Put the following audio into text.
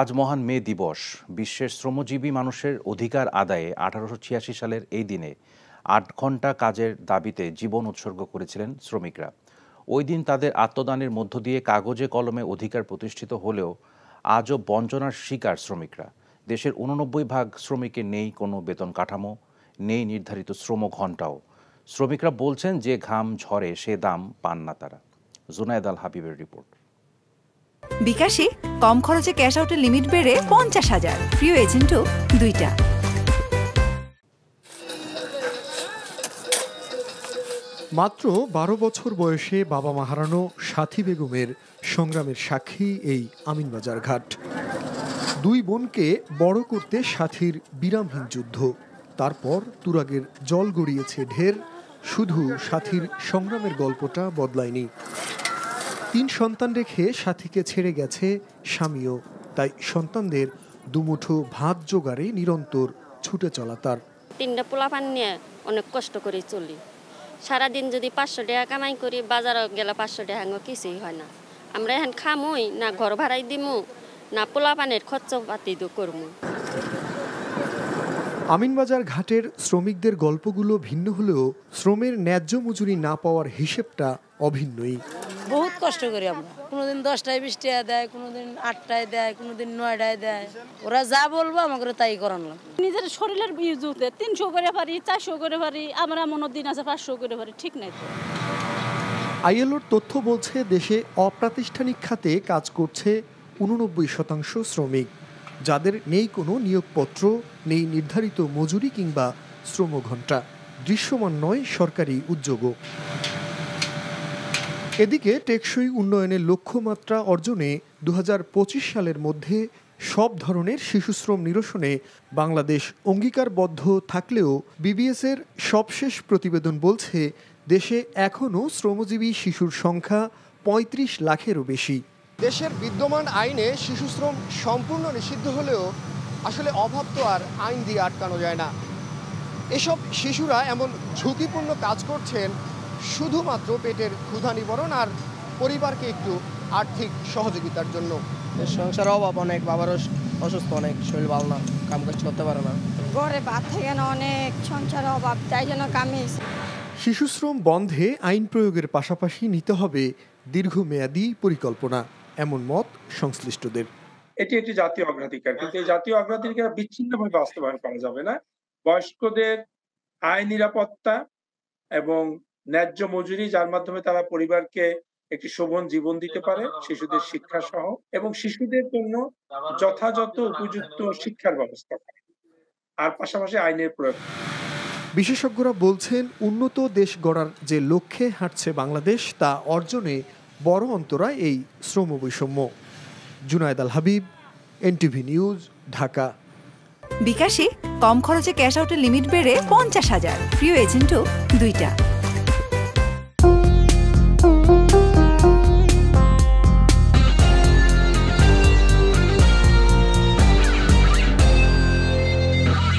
আজ মহান মে দিবস বিশ্বের শ্রমজীবী মানুষের অধিকার আদায়ে আঠারোশো সালের এই দিনে আট ঘন্টা কাজের দাবিতে জীবন উৎসর্গ করেছিলেন শ্রমিকরা ওই দিন তাদের আত্মদানের মধ্য দিয়ে কাগজে কলমে অধিকার প্রতিষ্ঠিত হলেও আজও বঞ্চনার শিকার শ্রমিকরা দেশের উননব্বই ভাগ শ্রমিকের নেই কোনো বেতন কাঠামো নেই নির্ধারিত শ্রম ঘণ্টাও শ্রমিকরা বলছেন যে ঘাম ঝরে সে দাম পান না তারা জুনায়দ আল হাবিবের রিপোর্ট বিকাশে কম খরচে ক্যাশ আউটের লিমিট বেড়ে পঞ্চাশ হাজার প্রিয় এজেন্টও দুইটা মাত্র বারো বছর বয়সে বাবা মা হারানো সাথী বেগমের সংগ্রামের সাক্ষী এই আমিন বাজার ঘাট দুই বোনকে বড় করতে সাথীর বিরামহীন যুদ্ধ তারপর তুরাগের জল গড়িয়েছে ঢের শুধু সাথীর সংগ্রামের গল্পটা বদলায়নি তিন সন্তান রেখে সাথীকে ছেড়ে গেছে স্বামীও তাই সন্তানদের দুমুঠো ভাত জোগাড়ে নিরন্তর ছুটে চলা তার তিনটা পোলা পান নিয়ে অনেক কষ্ট করে চলি সারাদিন যদি পাঁচশো টাকা কামাই করি বাজারে গেলে পাঁচশো টাকা কিছুই হয় না আমরা এখন খামুই না ঘর ভাড়াই দিমু না পোলা পানের খরচ পাতি করমু আমিনবাজার ঘাটের শ্রমিকদের গল্পগুলো ভিন্ন হলেও শ্রমের ন্যায্য মজুরি না পাওয়ার হিসেবটা অভিন্নই বহুত কষ্ট করি আমরা কোনোদিন দশটায় বিশটায় টাকা দেয় কোনোদিন আটটায় দেয় কোনোদিন নয়টায় দেয় ওরা যা বলবো আমাকে তাই করানো নিজের শরীরের জুতে তিনশো করে পারি চারশো করে পারি আমরা এমনও দিন আছে পাঁচশো করে পারি ঠিক নাই তো আইএলওর তথ্য বলছে দেশে অপ্রাতিষ্ঠানিক খাতে কাজ করছে উননব্বই শতাংশ শ্রমিক যাদের নেই কোনো নিয়োগপত্র নেই নির্ধারিত মজুরি কিংবা শ্রম ঘণ্টা দৃশ্যমান নয় সরকারি উদ্যোগও এদিকে টেকসই উন্নয়নের লক্ষ্যমাত্রা অর্জনে দু সালের মধ্যে সব ধরনের শিশুশ্রম নিরসনে বাংলাদেশ অঙ্গীকারবদ্ধ থাকলেও বিবিএসের সবশেষ প্রতিবেদন বলছে দেশে এখনও শ্রমজীবী শিশুর সংখ্যা ৩৫ লাখেরও বেশি দেশের বিদ্যমান আইনে শিশুশ্রম সম্পূর্ণ নিষিদ্ধ হলেও আসলে অভাব তো আর আইন দিয়ে আটকানো যায় না এসব শিশুরা এমন ঝুঁকিপূর্ণ কাজ করছেন শুধুমাত্র পেটের ক্ষুধা নিবরণ আর পরিবারকে একটু আর্থিক সহযোগিতার জন্য সংসার অভাব অনেক বাবারও অসুস্থ অনেক শরীর ভালো না কাম কাজ করতে পারে না ঘরে বাদ থেকে অনেক সংসার অভাব তাই জন্য কামে শিশুশ্রম বন্ধে আইন প্রয়োগের পাশাপাশি নিতে হবে দীর্ঘমেয়াদী পরিকল্পনা এমন মত সংশ্লিষ্টদের এটি একটি জাতীয় অগ্রাধিকার কিন্তু এই জাতীয় অগ্রাধিকার বিচ্ছিন্নভাবে বাস্তবায়ন করা যাবে না বয়স্কদের আয় নিরাপত্তা এবং ন্যায্য মজুরি যার মাধ্যমে তারা পরিবারকে একটি শোভন জীবন দিতে পারে শিশুদের শিক্ষা সহ এবং শিশুদের জন্য যথাযথ উপযুক্ত শিক্ষার ব্যবস্থা আর পাশাপাশি আইনের প্রয়োগ বিশেষজ্ঞরা বলছেন উন্নত দেশ গড়ার যে লক্ষ্যে হাঁটছে বাংলাদেশ তা অর্জনে বড় অন্তরা এই শ্রম বৈষম্য জুনায়দ আল হাবিব এনটিভি নিউজ ঢাকা বিকাশে কম খরচে ক্যাশ আউটের লিমিট বেড়ে পঞ্চাশ হাজার প্রিয় এজেন্টও দুইটা